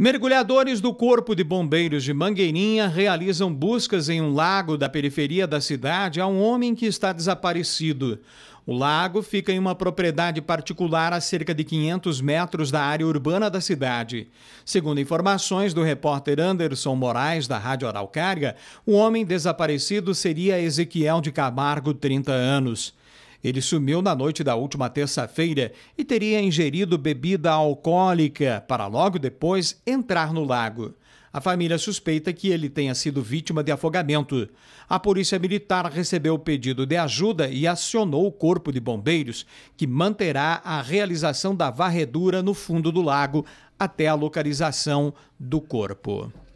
Mergulhadores do Corpo de Bombeiros de Mangueirinha realizam buscas em um lago da periferia da cidade a um homem que está desaparecido. O lago fica em uma propriedade particular a cerca de 500 metros da área urbana da cidade. Segundo informações do repórter Anderson Moraes, da Rádio Araucária, o homem desaparecido seria Ezequiel de Camargo, 30 anos. Ele sumiu na noite da última terça-feira e teria ingerido bebida alcoólica para logo depois entrar no lago. A família suspeita que ele tenha sido vítima de afogamento. A Polícia Militar recebeu o pedido de ajuda e acionou o Corpo de Bombeiros, que manterá a realização da varredura no fundo do lago até a localização do corpo.